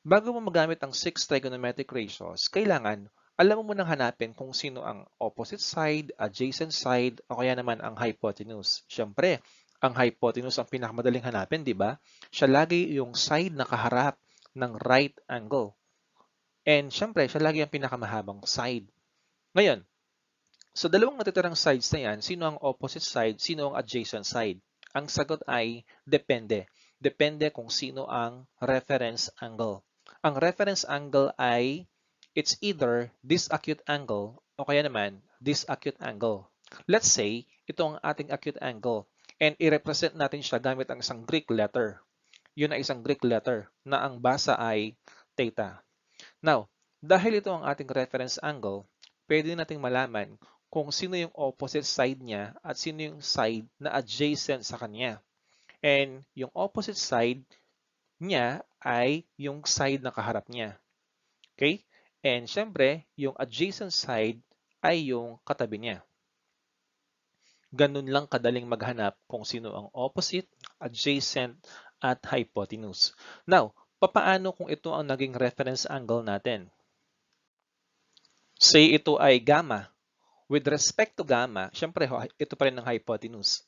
Bago mo magamit ang six trigonometric ratios, kailangan alam mo munang hanapin kung sino ang opposite side, adjacent side, o kaya naman ang hypotenuse. Siyempre, ang hypotenuse ang pinakamadaling hanapin, di ba? Siya lagi yung side na kaharap ng right angle. And syempre, siya lagi ang pinakamahabang side. Ngayon, sa dalawang natitirang sides na yan, sino ang opposite side, sino ang adjacent side? Ang sagot ay depende. Depende kung sino ang reference angle ang reference angle ay it's either this acute angle o kaya naman this acute angle. Let's say, ito ang ating acute angle and i-represent natin siya gamit ang isang Greek letter. Yun ay isang Greek letter na ang basa ay theta. Now, dahil ito ang ating reference angle, pwede nating malaman kung sino yung opposite side niya at sino yung side na adjacent sa kanya. And yung opposite side niya ay yung side na kaharap niya. Okay? And syempre, yung adjacent side ay yung katabi niya. Ganun lang kadaling maghanap kung sino ang opposite, adjacent, at hypotenuse. Now, papaano kung ito ang naging reference angle natin? Say ito ay gamma. With respect to gamma, syempre ito pa rin ang hypotenuse.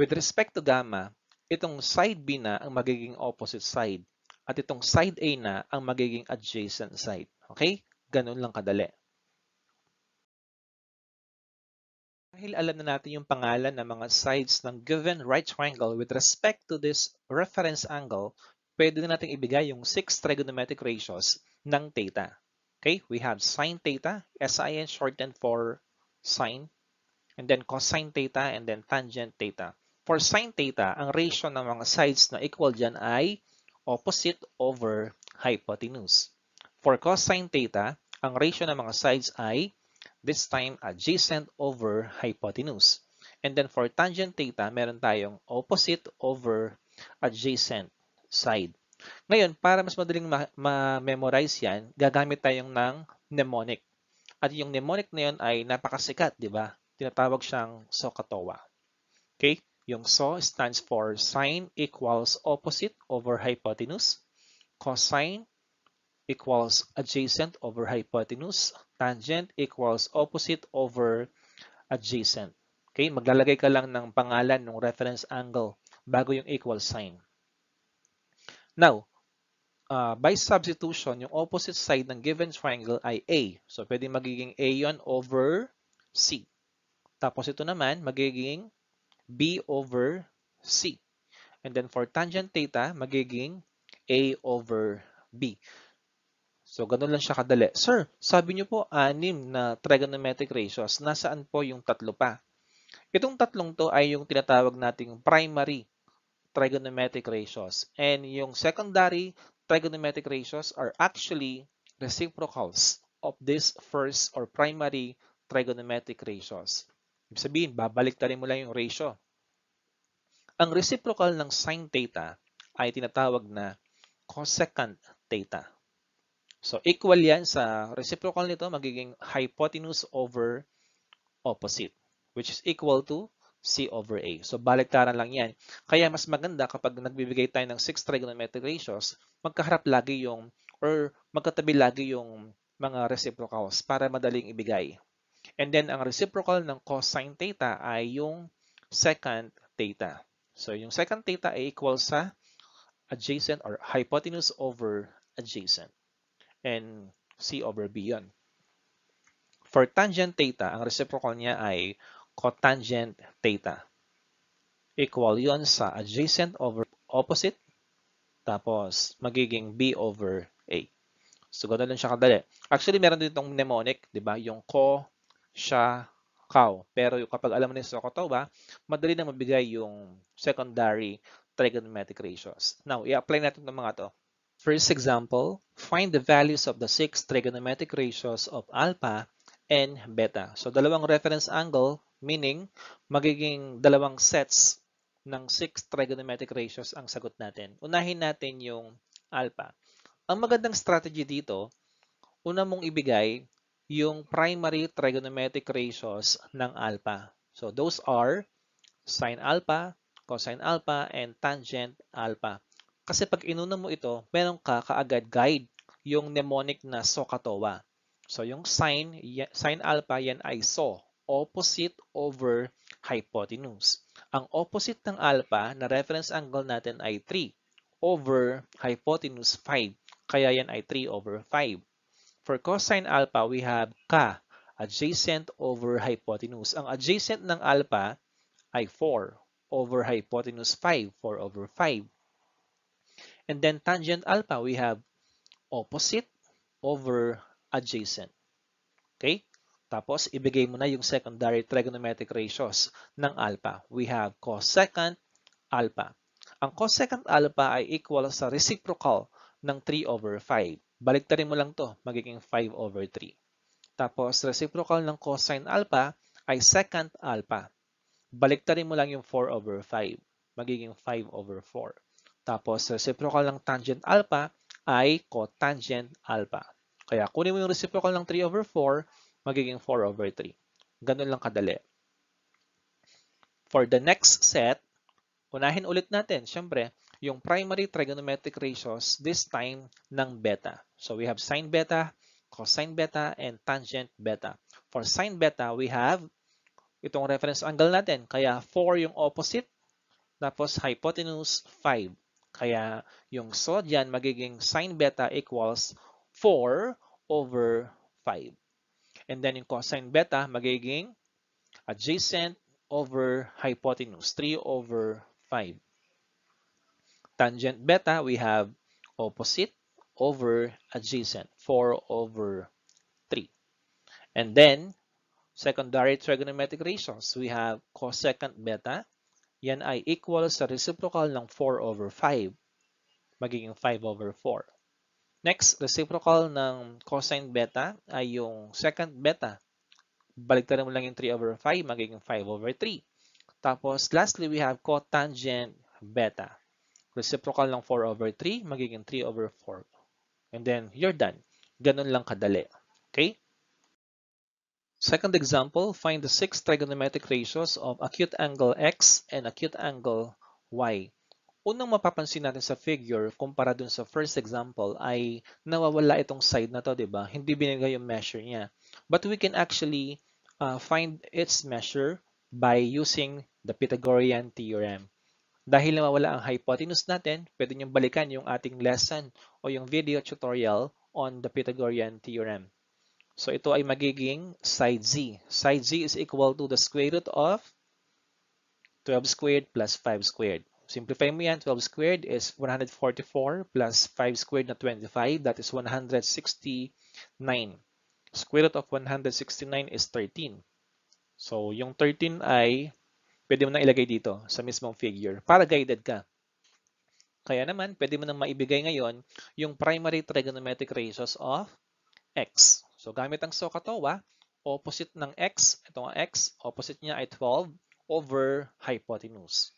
With respect to gamma, itong side B na ang magiging opposite side. At itong side A na ang magiging adjacent side. Okay? Ganun lang kadali. Dahil alam na natin yung pangalan ng mga sides ng given right triangle with respect to this reference angle, pwede na natin ibigay yung 6 trigonometric ratios ng theta. Okay, we have sine theta, SIN shortened for sine, and then cosine theta, and then tangent theta. For sine theta, ang ratio ng mga sides na equal dyan ay opposite over hypotenuse. For cosine theta, ang ratio ng mga sides ay this time adjacent over hypotenuse. And then for tangent theta, meron tayong opposite over adjacent side. Ngayon, para mas madaling ma-memorize ma yan, gagamit tayong ng mnemonic. At yung mnemonic na yun ay napakasikat, di ba? Tinatawag siyang Sokotowa. Okay? Yung so stands for sine equals opposite over hypotenuse, cosine equals adjacent over hypotenuse, tangent equals opposite over adjacent. Okay, maglalagay ka lang ng pangalan ng reference angle bago yung equal sign. Now, uh, by substitution, yung opposite side ng given triangle ay A. So, pwede magiging A yon over C. Tapos ito naman, magiging b over c. And then for tangent theta, magiging a over b. So, ganun lang siya kadali. Sir, sabi niyo po, anim na trigonometric ratios. Nasaan po yung tatlo pa? Itong tatlong to ay yung tinatawag nating primary trigonometric ratios. And yung secondary trigonometric ratios are actually reciprocals of this first or primary trigonometric ratios. Ibig sabihin, babaliktarin mo lang yung ratio. Ang reciprocal ng sine theta ay tinatawag na cosecant theta. So, equal yan sa reciprocal nito, magiging hypotenuse over opposite, which is equal to C over A. So, baliktaran lang yan. Kaya mas maganda kapag nagbibigay tayo ng 6 trigonometric ratios, magkaharap lagi yung, or magkatabi lagi yung mga reciprocals para madaling ibigay. And then, ang reciprocal ng cosine theta ay yung secant theta. So, yung secant theta ay equal sa adjacent or hypotenuse over adjacent. And C over B yun. For tangent theta, ang reciprocal niya ay cotangent theta. Equal yon sa adjacent over opposite. Tapos, magiging B over A. So, gano'n lang siya kadali. Actually, meron din itong mnemonic, di ba? Yung co, siya cow. Pero kapag alam mo na yung ba, madali na mabigay yung secondary trigonometric ratios. Now, i-apply natin ng mga to. First example, find the values of the six trigonometric ratios of alpha and beta. So, dalawang reference angle, meaning magiging dalawang sets ng six trigonometric ratios ang sagot natin. Unahin natin yung alpha. Ang magandang strategy dito, una mong ibigay yung primary trigonometric ratios ng alpha. So those are sine alpha, cosine alpha, and tangent alpha. Kasi pag inuna mo ito, meron ka kaagad guide yung mnemonic na SOHCAHTOA. So yung sine, sine alpha, yan ay SO, opposite over hypotenuse. Ang opposite ng alpha na reference angle natin ay 3 over hypotenuse 5. Kaya yan ay 3 over 5. For cosine alpha, we have ka, adjacent over hypotenuse. Ang adjacent ng alpha ay 4 over hypotenuse 5, 4 over 5. And then tangent alpha, we have opposite over adjacent. Okay? Tapos, ibigay mo na yung secondary trigonometric ratios ng alpha. We have cosecant alpha. Ang cosecant alpha ay equal sa reciprocal ng 3 over 5. Baliktarin mo lang to, magiging 5 over 3. Tapos, reciprocal ng cosine alpha ay second alpha. Baliktarin mo lang yung 4 over 5, magiging 5 over 4. Tapos, reciprocal ng tangent alpha ay cotangent alpha. Kaya kunin mo yung reciprocal ng 3 over 4, magiging 4 over 3. Ganun lang kadali. For the next set, unahin ulit natin, syempre, yung primary trigonometric ratios this time ng beta. So we have sine beta, cosine beta, and tangent beta. For sine beta, we have itong reference angle natin. Kaya 4 yung opposite, tapos hypotenuse 5. Kaya yung sod yan magiging sine beta equals 4 over 5. And then yung cosine beta magiging adjacent over hypotenuse, 3 over 5. tangent beta, we have opposite over adjacent, 4 over 3. And then, secondary trigonometric ratios, we have cosecant beta. Yan ay equal sa reciprocal ng 4 over 5. Magiging 5 over 4. Next, reciprocal ng cosine beta ay yung second beta. Baligtarin mo lang yung 3 over 5, magiging 5 over 3. Tapos, lastly, we have cotangent beta. Reciprocal ng 4 over 3, magiging 3 over 4. And then, you're done. Ganun lang kadali. Okay? Second example, find the six trigonometric ratios of acute angle X and acute angle Y. Unang mapapansin natin sa figure, kumpara dun sa first example, ay nawawala itong side na to, di ba? Hindi binigay yung measure niya. But we can actually uh, find its measure by using the Pythagorean theorem. Dahil nawawala ang hypotenuse natin, pwede niyong balikan yung ating lesson o yung video tutorial on the Pythagorean theorem. So ito ay magiging side z. Side z is equal to the square root of 12 squared plus 5 squared. Simplify mo yan, 12 squared is 144 plus 5 squared na 25, that is 169. Square root of 169 is 13. So yung 13 ay pwede mo nang ilagay dito sa mismong figure para guided ka. Kaya naman, pwede mo nang maibigay ngayon yung primary trigonometric ratios of x. So, gamit ang SOHCAHTOA, opposite ng x, itong x, opposite niya ay 12 over hypotenuse.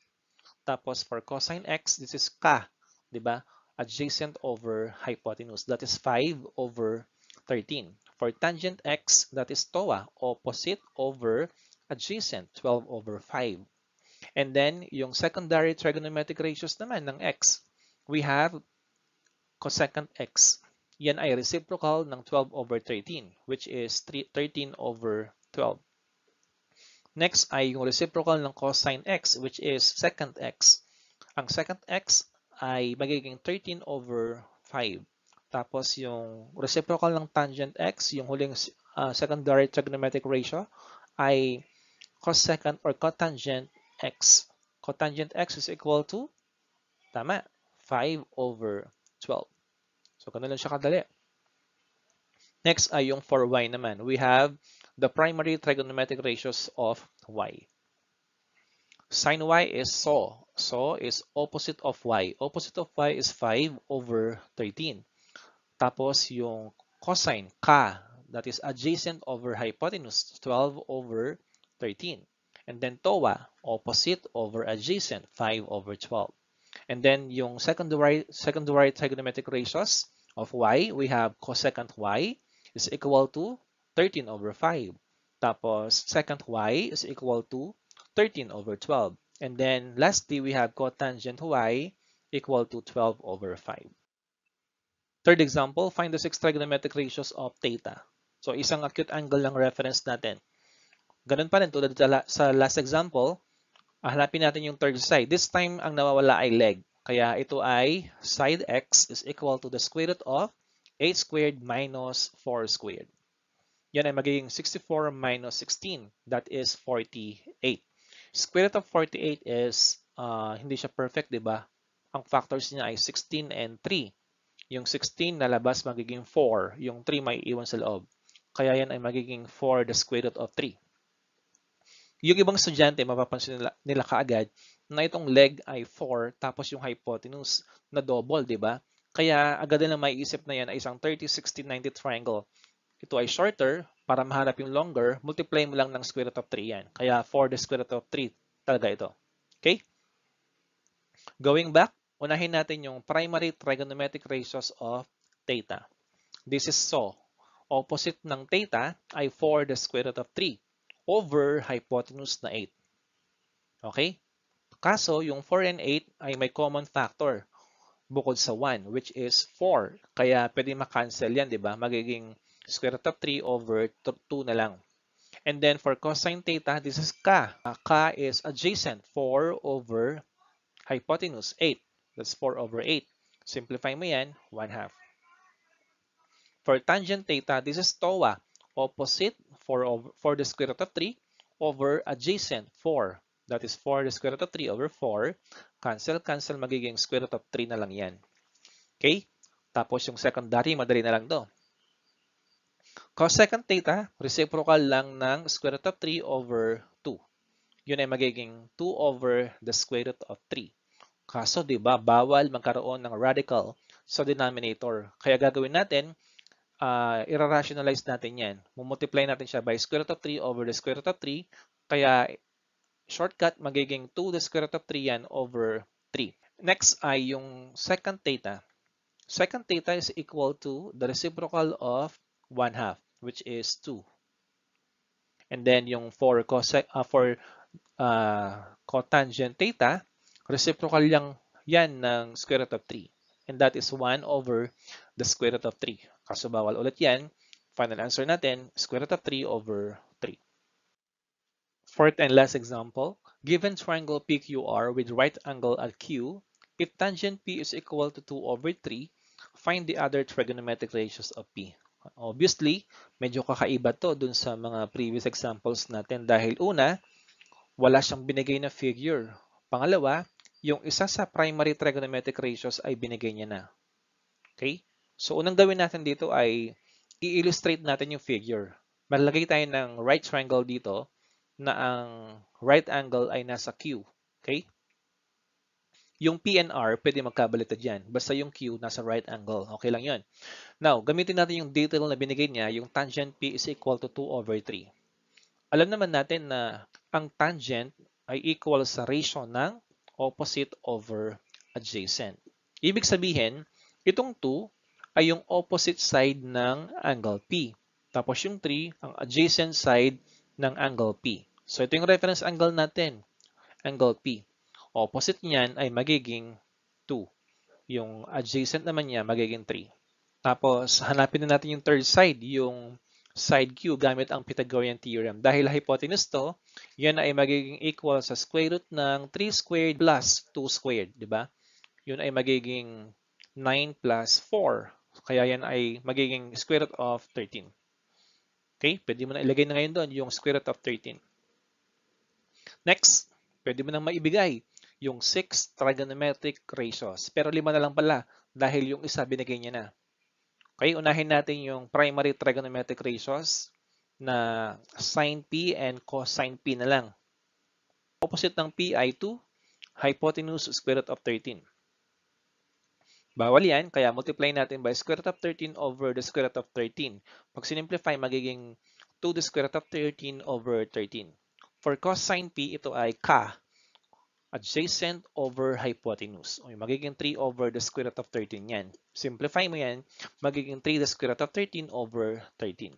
Tapos, for cosine x, this is ka, di ba? Adjacent over hypotenuse. That is 5 over 13. For tangent x, that is TOA, opposite over adjacent, 12 over 5. And then, yung secondary trigonometric ratios naman ng x. We have cosecant x. Yan ay reciprocal ng 12 over 13, which is 13 over 12. Next ay yung reciprocal ng cosine x, which is second x. Ang second x ay magiging 13 over 5. Tapos yung reciprocal ng tangent x, yung huling uh, secondary trigonometric ratio, ay cosecant or cotangent x. Cotangent x is equal to, tama, 5 over 12. So, ganun lang siya kadali. Next ay yung for y naman. We have the primary trigonometric ratios of y. Sin y is so. So is opposite of y. Opposite of y is 5 over 13. Tapos yung cosine, ka, that is adjacent over hypotenuse, 12 over 13. And then TOA, opposite over adjacent, 5 over 12. And then yung secondary, secondary trigonometric ratios of y, we have cosecant y is equal to 13 over 5. Tapos secant y is equal to 13 over 12. And then lastly, we have cotangent y equal to 12 over 5. Third example, find the six trigonometric ratios of theta. So isang acute angle lang reference natin. Ganun pa rin, tulad sa last example, hanapin natin yung third side. This time, ang nawawala ay leg. Kaya ito ay side x is equal to the square root of 8 squared minus 4 squared. Yan ay magiging 64 minus 16. That is 48. Square root of 48 is, uh, hindi siya perfect, di ba? Ang factors niya ay 16 and 3. Yung 16 na labas magiging 4. Yung 3 may iwan sa loob. Kaya yan ay magiging 4 the square root of 3. Yung ibang estudyante, mapapansin nila, nila kaagad na itong leg ay 4 tapos yung hypotenuse na double, di ba? Kaya agad na maiisip na yan ay isang 30, 60, 90 triangle. Ito ay shorter, para mahanap yung longer, multiply mo lang ng square root of 3 yan. Kaya 4 the square root of 3 talaga ito. Okay? Going back, unahin natin yung primary trigonometric ratios of theta. This is so. Opposite ng theta ay 4 the square root of 3 over hypotenuse na 8. Okay? Kaso, yung 4 and 8 ay may common factor bukod sa 1, which is 4. Kaya pwede makancel yan, di ba? Magiging square root of 3 over 2 na lang. And then for cosine theta, this is ka. Ka is adjacent, 4 over hypotenuse, 8. That's 4 over 8. Simplify mo yan, 1 half. For tangent theta, this is TOA, opposite 4 over, for the square root of 3 over adjacent 4. That is 4 the square root of 3 over 4. Cancel, cancel, magiging square root of 3 na lang yan. Okay? Tapos yung second secondary, madali na lang do. Cosecant theta, reciprocal lang ng square root of 3 over 2. Yun ay magiging 2 over the square root of 3. Kaso, di ba, bawal magkaroon ng radical sa denominator. Kaya gagawin natin, uh, ah, irrationalize natin yan. Mumultiply natin siya by square root of 3 over the square root of 3. Kaya shortcut magiging 2 the square root of 3 yan over 3. Next ay yung second theta. Second theta is equal to the reciprocal of 1 half which is 2. And then yung for, cosec, uh, ah, for uh, ah, cotangent theta, reciprocal lang yan ng square root of 3. And that is 1 over the square root of 3. Kaso bawal ulit yan. Final answer natin, square root of 3 over 3. Fourth and last example, given triangle PQR with right angle at Q, if tangent P is equal to 2 over 3, find the other trigonometric ratios of P. Obviously, medyo kakaiba to dun sa mga previous examples natin dahil una, wala siyang binigay na figure. Pangalawa, yung isa sa primary trigonometric ratios ay binigay niya na. Okay? So, unang gawin natin dito ay i-illustrate natin yung figure. Malagay tayo ng right triangle dito na ang right angle ay nasa Q. Okay? Yung P and R, pwede magkabalita dyan. Basta yung Q nasa right angle. Okay lang yun. Now, gamitin natin yung detail na binigay niya. Yung tangent P is equal to 2 over 3. Alam naman natin na ang tangent ay equal sa ratio ng opposite over adjacent. Ibig sabihin, itong 2 ay yung opposite side ng angle P. Tapos yung 3, ang adjacent side ng angle P. So ito yung reference angle natin, angle P. Opposite niyan ay magiging 2. Yung adjacent naman niya magiging 3. Tapos hanapin na natin yung third side, yung side Q gamit ang Pythagorean theorem. Dahil hypotenuse to, yan ay magiging equal sa square root ng 3 squared plus 2 squared, di ba? Yun ay magiging 9 plus 4 kaya yan ay magiging square root of 13. Okay? Pwede mo na ilagay na ngayon doon yung square root of 13. Next, pwede mo nang maibigay yung 6 trigonometric ratios. Pero lima na lang pala dahil yung isa binigay niya na. Okay, unahin natin yung primary trigonometric ratios na sine p and cosine p na lang. Opposite ng p ay 2, hypotenuse square root of 13. Bawal yan, kaya multiply natin by square root of 13 over the square root of 13. Pag sinimplify, magiging 2 the square root of 13 over 13. For cosine P, ito ay ka adjacent over hypotenuse. O magiging 3 over the square root of 13 yan. Simplify mo yan, magiging 3 the square root of 13 over 13.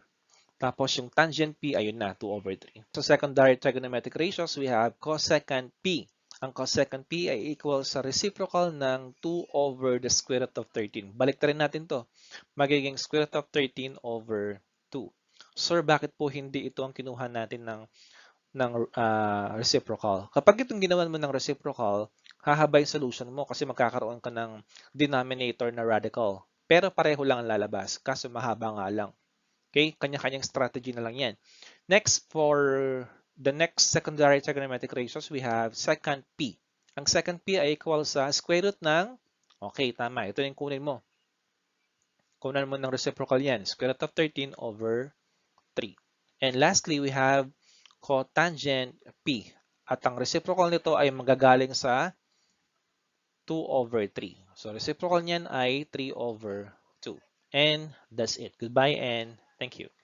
Tapos yung tangent P, ayun na, 2 over 3. So secondary trigonometric ratios, we have cosecant P ang cosecant P ay equal sa reciprocal ng 2 over the square root of 13. Balik rin natin to. Magiging square root of 13 over 2. Sir, bakit po hindi ito ang kinuha natin ng, ng uh, reciprocal? Kapag itong ginawan mo ng reciprocal, hahaba yung solution mo kasi magkakaroon ka ng denominator na radical. Pero pareho lang ang lalabas, kaso mahaba nga lang. Okay? Kanya-kanyang strategy na lang yan. Next, for the next secondary trigonometric ratios, we have second P. Ang second P ay equal sa square root ng, okay, tama, ito yung kunin mo. Kunan mo ng reciprocal yan, square root of 13 over 3. And lastly, we have cotangent P. At ang reciprocal nito ay magagaling sa 2 over 3. So, reciprocal niyan ay 3 over 2. And that's it. Goodbye and thank you.